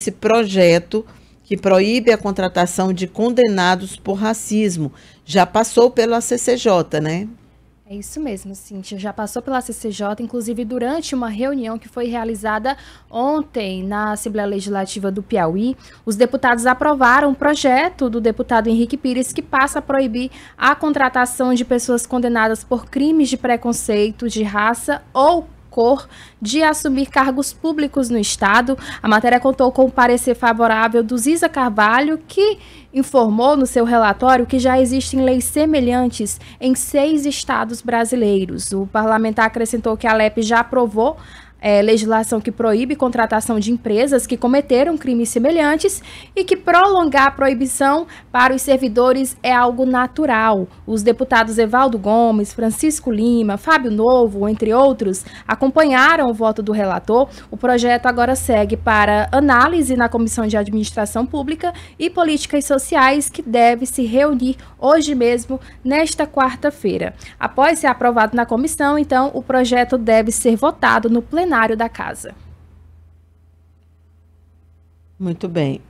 esse projeto que proíbe a contratação de condenados por racismo. Já passou pela CCJ, né? É isso mesmo, Cintia. Já passou pela CCJ, inclusive durante uma reunião que foi realizada ontem na Assembleia Legislativa do Piauí. Os deputados aprovaram um projeto do deputado Henrique Pires que passa a proibir a contratação de pessoas condenadas por crimes de preconceito de raça ou Cor de assumir cargos públicos no Estado. A matéria contou com o parecer favorável do Ziza Carvalho, que informou no seu relatório que já existem leis semelhantes em seis estados brasileiros. O parlamentar acrescentou que a LEP já aprovou é, legislação que proíbe contratação de empresas que cometeram crimes semelhantes e que prolongar a proibição para os servidores é algo natural. Os deputados Evaldo Gomes, Francisco Lima, Fábio Novo, entre outros, acompanharam o voto do relator. O projeto agora segue para análise na Comissão de Administração Pública e Políticas Sociais, que deve se reunir hoje mesmo, nesta quarta-feira. Após ser aprovado na comissão, então, o projeto deve ser votado no plenário cenário da casa. Muito bem.